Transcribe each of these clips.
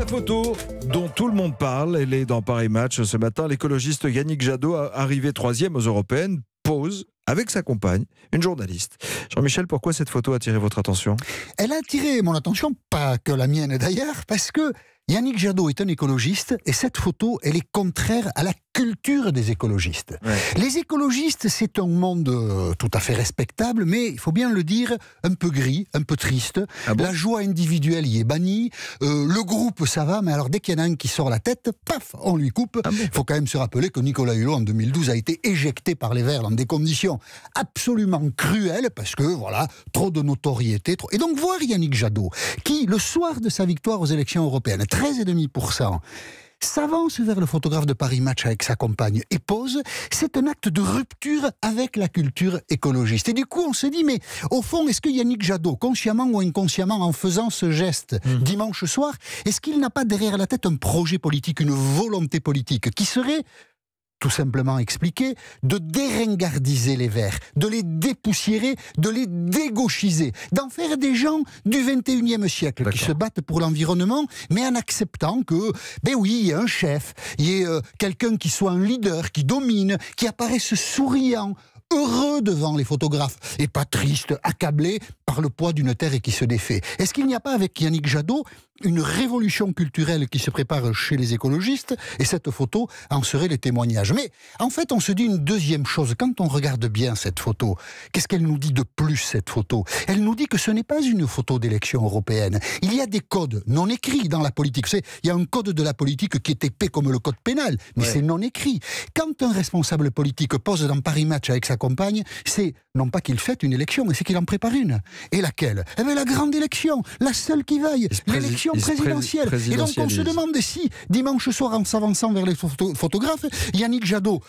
la photo dont tout le monde parle, elle est dans Paris Match ce matin. L'écologiste Yannick Jadot, arrivé troisième aux Européennes, pose avec sa compagne, une journaliste. Jean-Michel, pourquoi cette photo a attiré votre attention Elle a attiré mon attention, pas que la mienne d'ailleurs, parce que Yannick Jadot est un écologiste et cette photo, elle est contraire à la culture des écologistes. Les écologistes, c'est un monde euh, tout à fait respectable, mais il faut bien le dire, un peu gris, un peu triste. Ah la joie individuelle y est bannie. Euh, le groupe, ça va, mais alors dès qu'il y en a un qui sort la tête, paf, on lui coupe. Ah il faut quand même se rappeler que Nicolas Hulot, en 2012, a été éjecté par les Verts dans des conditions absolument cruelles, parce que, voilà, trop de notoriété. Trop... Et donc, voir Yannick Jadot, qui, le soir de sa victoire aux élections européennes, 13,5%, s'avance vers le photographe de Paris Match avec sa compagne et pose, c'est un acte de rupture avec la culture écologiste. Et du coup, on se dit, mais au fond, est-ce que Yannick Jadot, consciemment ou inconsciemment, en faisant ce geste mmh. dimanche soir, est-ce qu'il n'a pas derrière la tête un projet politique, une volonté politique qui serait tout simplement expliqué, de déringardiser les Verts, de les dépoussiérer, de les dégauchiser, d'en faire des gens du 21e siècle qui se battent pour l'environnement, mais en acceptant que, ben oui, il y a un chef, il y a euh, quelqu'un qui soit un leader, qui domine, qui apparaisse souriant, heureux devant les photographes et pas triste, accablé par le poids d'une terre qui se défait. Est-ce qu'il n'y a pas avec Yannick Jadot une révolution culturelle qui se prépare chez les écologistes et cette photo en serait le témoignage Mais en fait, on se dit une deuxième chose. Quand on regarde bien cette photo, qu'est-ce qu'elle nous dit de plus, cette photo Elle nous dit que ce n'est pas une photo d'élection européenne. Il y a des codes non écrits dans la politique. Vous savez, il y a un code de la politique qui est épais comme le code pénal, mais c'est non écrit. Quand un responsable politique pose dans Paris Match avec sa compagne, c'est non pas qu'il fête une élection, mais c'est qu'il en prépare une. Et laquelle Eh bien la grande élection, la seule qui vaille, l'élection présidentielle. Et donc on se demande si dimanche soir en s'avançant vers les photographes, Yannick Jadot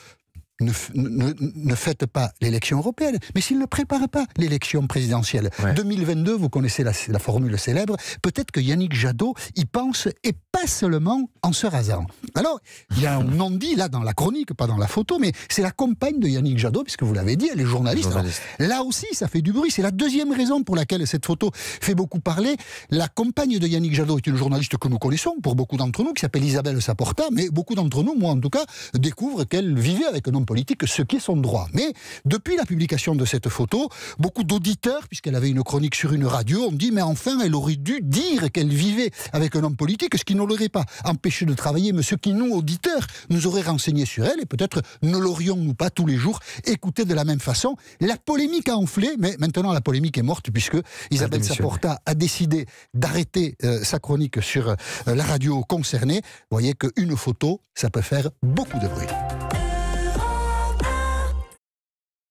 ne, ne, fête pas l'élection européenne, mais s'il ne prépare pas l'élection présidentielle. 2022, vous connaissez la, formule célèbre, peut-être que Yannick Jadot y pense et pas seulement en se rasant. Alors, il y a un non-dit là dans la chronique, pas dans la photo, mais c'est la compagne de Yannick Jadot, puisque vous l'avez dit, elle est journaliste. là aussi, ça fait du bruit. C'est la deuxième raison pour laquelle cette photo fait beaucoup parler. La compagne de Yannick Jadot est une journaliste que nous connaissons, pour beaucoup d'entre nous, qui s'appelle Isabelle Saporta, mais beaucoup d'entre nous, moi en tout cas, découvrent qu'elle vivait avec un homme politique, ce qui est son droit. Mais depuis la publication de cette photo, beaucoup d'auditeurs, puisqu'elle avait une chronique sur une radio, ont dit mais enfin, elle aurait dû dire qu'elle vivait avec un homme politique, ce qui ne l'aurait pas empêché de travailler, mais ce qui, nous, auditeurs, nous aurait renseigné sur elle, et peut-être ne l'aurions-nous pas tous les jours écouté de la même façon. La polémique a enflé, mais maintenant la polémique est morte, puisque Isabelle Saporta a décidé d'arrêter euh, sa chronique sur euh, la radio concernée. Vous voyez qu'une photo, ça peut faire beaucoup de bruit.